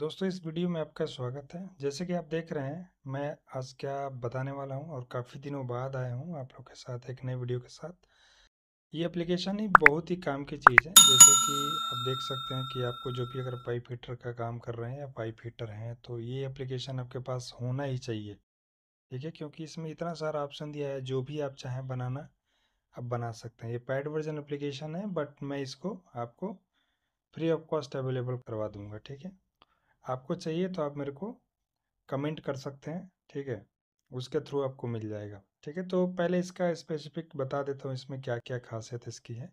दोस्तों इस वीडियो में आपका स्वागत है जैसे कि आप देख रहे हैं मैं आज क्या बताने वाला हूं और काफ़ी दिनों बाद आया हूं आप लोग के साथ एक नए वीडियो के साथ ये एप्लीकेशन ही बहुत ही काम की चीज़ है जैसे कि आप देख सकते हैं कि आपको जो भी अगर पाइप हीटर का काम कर रहे हैं या पाइप हीटर हैं तो ये एप्लीकेशन आपके पास होना ही चाहिए ठीक है क्योंकि इसमें इतना सारा ऑप्शन दिया है जो भी आप चाहें बनाना आप बना सकते हैं ये पैड वर्जन अप्लीकेशन है बट मैं इसको आपको फ्री ऑफ कॉस्ट अवेलेबल करवा दूंगा ठीक है आपको चाहिए तो आप मेरे को कमेंट कर सकते हैं ठीक है उसके थ्रू आपको मिल जाएगा ठीक है तो पहले इसका स्पेसिफिक बता देता हूँ इसमें क्या क्या खासियत इसकी है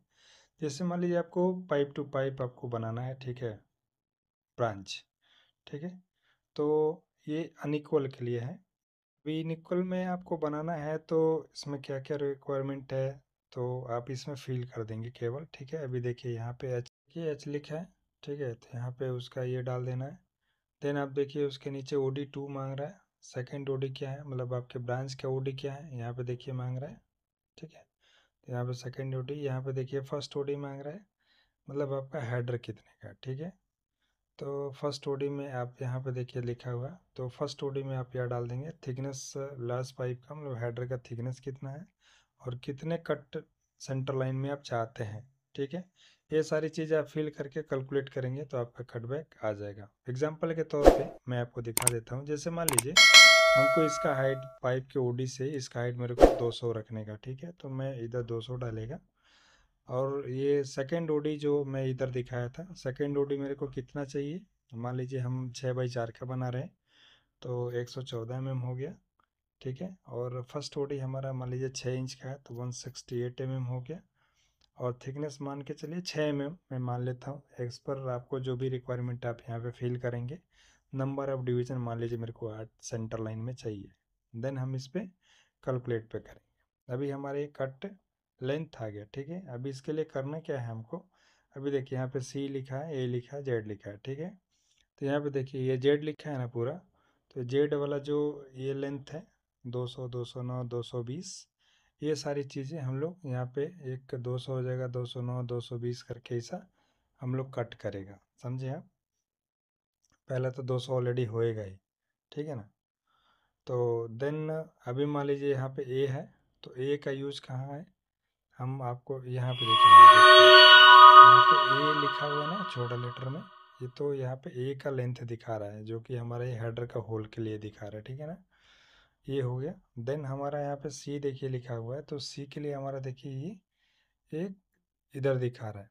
जैसे मान लीजिए आपको पाइप टू पाइप आपको बनाना है ठीक है ब्रांच ठीक है तो ये अनिक्वल के लिए है अभी निक्वल में आपको बनाना है तो इसमें क्या क्या रिक्वायरमेंट है तो आप इसमें फिल कर देंगे केवल ठीक है अभी देखिए यहाँ पे एच ये एच लिखा है ठीक है तो यहाँ पे उसका ये डाल देना है देन आप देखिए उसके नीचे ओ डी टू मांग रहा है सेकेंड ओ डी क्या है मतलब आपके ब्रांच का ओ डी क्या है यहाँ पे देखिए मांग रहा है ठीक है तो यहाँ पे सेकेंड ओ डी यहाँ पे देखिए फर्स्ट ओ डी मांग रहा है मतलब आपका हेडर कितने का ठीक है तो फर्स्ट ओडी में आप यहाँ पे देखिए लिखा हुआ तो फर्स्ट ओडी में आप यह डाल देंगे थिकनेस लास्ट पाइप का मतलब हेडर का थिकनेस कितना है और कितने कट सेंटर लाइन में आप चाहते हैं ठीक है ये सारी चीज़ आप फिल करके कैलकुलेट करेंगे तो आपका कटबैक आ जाएगा एग्जाम्पल के तौर पे मैं आपको दिखा देता हूँ जैसे मान लीजिए हमको इसका हाइट पाइप के ओडी से इसका हाइट मेरे को 200 रखने का ठीक है तो मैं इधर 200 डालेगा और ये सेकेंड ओडी जो मैं इधर दिखाया था सेकेंड ओडी मेरे को कितना चाहिए तो मान लीजिए हम छः बाई चार का बना रहे हैं तो एक सौ चौदह एम एम हो गया ठीक है और फर्स्ट ओडी हमारा मान लीजिए छः इंच का है तो one sixty eight m m हो गया और थिकनेस मान के चलिए छः एम एम मैं मान लेता हूँ एक्स पर आपको जो भी रिक्वायरमेंट आप यहाँ पे फिल करेंगे नंबर ऑफ डिवीजन मान लीजिए मेरे को आठ सेंटर लाइन में चाहिए देन हम इस पर कैलकुलेट पे करेंगे अभी हमारे कट लेंथ आ गया ठीक है अभी इसके लिए करना क्या है हमको अभी देखिए यहाँ पे सी लिखा है ए लिखा है जेड लिखा है ठीक है तो यहाँ पे देखिए ये जेड लिखा है ना पूरा तो जेड वाला जो ये लेंथ है दो सौ बीस ये सारी चीज़ें हम लोग यहाँ पे एक 200 हो जाएगा 209 220 करके ऐसा हम लोग कट करेगा समझे आप पहला तो 200 ऑलरेडी होएगा ही ठीक है ना तो देन अभी मान लीजिए यहाँ पे ए है तो ए का यूज़ कहाँ है हम आपको यहाँ पे देखेंगे यहाँ पे ए लिखा हुआ है ना छोटा लेटर में ये तो यहाँ पे ए का लेंथ दिखा रहा है जो कि हमारे हेडर का होल के लिए दिखा रहा है ठीक है ना ये हो गया देन हमारा यहाँ पे सी देखिए लिखा हुआ है तो सी के लिए हमारा देखिए ये एक इधर दिखा रहा है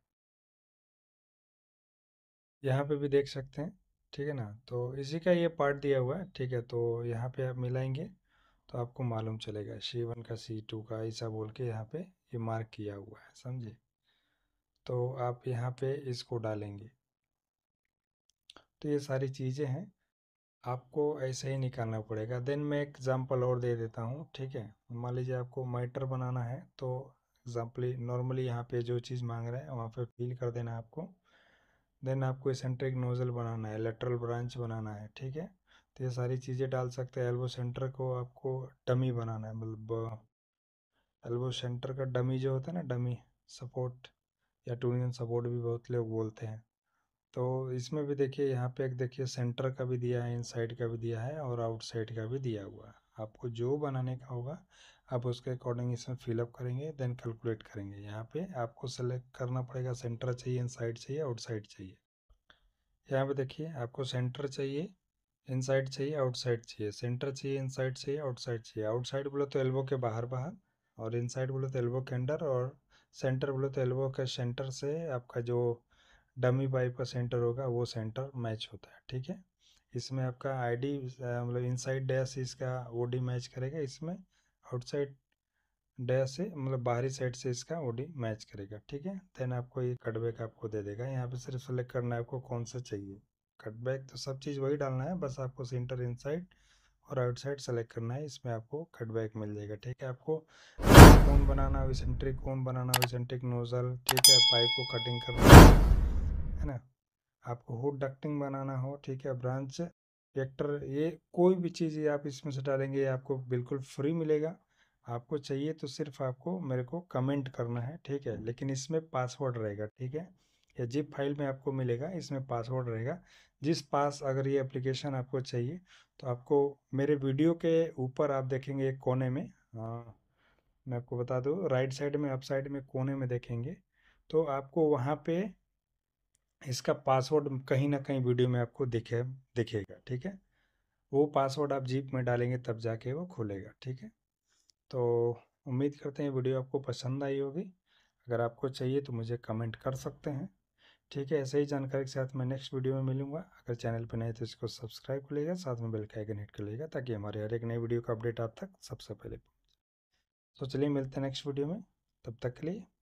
यहाँ पे भी देख सकते हैं ठीक है ना तो इसी का ये पार्ट दिया हुआ है ठीक है तो यहाँ पे आप मिलाएंगे तो आपको मालूम चलेगा सी वन का सी टू का ऐसा बोल के यहाँ पे ये मार्क किया हुआ है समझे तो आप यहाँ पे इसको डालेंगे तो ये सारी चीज़ें हैं आपको ऐसे ही निकालना पड़ेगा देन मैं एक एग्ज़ाम्पल और दे देता हूँ ठीक है मान लीजिए आपको मैटर बनाना है तो एग्ज़ाम्पली नॉर्मली यहाँ पे जो चीज़ मांग रहे हैं वहाँ पे फिल कर देना है आपको देन आपको सेंट्रिक नोज़ल बनाना है लेटरल ब्रांच बनाना है ठीक है तो ये सारी चीज़ें डाल सकते हैं एल्बो सेंटर को आपको डमी बनाना है मतलब एल्बो सेंटर का डमी जो होता है ना डमी सपोर्ट या टूनियन सपोर्ट भी बहुत लोग बोलते हैं तो इसमें भी देखिए यहाँ पे एक देखिए सेंटर का भी दिया है इनसाइड का भी दिया है और आउटसाइड का भी दिया हुआ है आपको जो बनाने का होगा आप उसके अकॉर्डिंग इसमें फिलअप करेंगे देन कैलकुलेट करेंगे यहाँ पे आपको सेलेक्ट करना पड़ेगा सेंटर चाहिए इनसाइड चाहिए आउटसाइड चाहिए यहाँ पे देखिए आपको सेंटर चाहिए इनसाइड चाहिए आउटसाइड चाहिए सेंटर चाहिए इनसाइड चाहिए आउटसाइड चाहिए आउटसाइड बोले तो एल्बो के बाहर बाहर और इनसाइड बोले तो एल्बो के अंडर और सेंटर बोले तो एल्बो के सेंटर से आपका जो डमी पाइप का सेंटर होगा वो सेंटर मैच होता है ठीक है इसमें आपका आईडी मतलब इनसाइड डैश इसका ओडी मैच करेगा इसमें आउटसाइड डैश से मतलब बाहरी साइड से इसका ओडी मैच करेगा ठीक है देन आपको ये कटबैक आपको दे देगा यहाँ पे सिर्फ सेलेक्ट करना है आपको कौन सा चाहिए कटबैक तो सब चीज़ वही डालना है बस आपको सेंटर इनसाइड और आउटसाइड सेलेक्ट करना है इसमें आपको कटबैक मिल जाएगा ठीक है आपको कौन बनाना विसेंट्रिक कौन बनाना विसेंट्रिक नोजल ठीक है पाइप को कटिंग करना आपको हो डक्टिंग बनाना हो ठीक है ब्रांच एक्टर ये कोई भी चीज़ ये आप इसमें से डालेंगे ये आपको बिल्कुल फ्री मिलेगा आपको चाहिए तो सिर्फ आपको मेरे को कमेंट करना है ठीक है लेकिन इसमें पासवर्ड रहेगा ठीक है या जिप फाइल में आपको मिलेगा इसमें पासवर्ड रहेगा जिस पास अगर ये एप्लीकेशन आपको चाहिए तो आपको मेरे वीडियो के ऊपर आप देखेंगे एक कोने में आ, हाँ, मैं आपको बता दूँ राइट साइड में अप साइड में कोने में देखेंगे तो आपको वहाँ पे इसका पासवर्ड कहीं ना कहीं वीडियो में आपको दिखे दिखेगा ठीक है वो पासवर्ड आप जीप में डालेंगे तब जाके वो खुलेगा ठीक है तो उम्मीद करते हैं वीडियो आपको पसंद आई होगी अगर आपको चाहिए तो मुझे कमेंट कर सकते हैं ठीक है ऐसे ही जानकारी के साथ मैं नेक्स्ट वीडियो में मिलूंगा अगर चैनल पर नए तो इसको सब्सक्राइब कर लीजिएगा साथ में बेल का आइकन हिट कर लीजिएगा ताकि हमारे हर एक नई वीडियो का अपडेट आप तक सबसे पहले तो चलिए मिलते हैं नेक्स्ट वीडियो में तब तक के लिए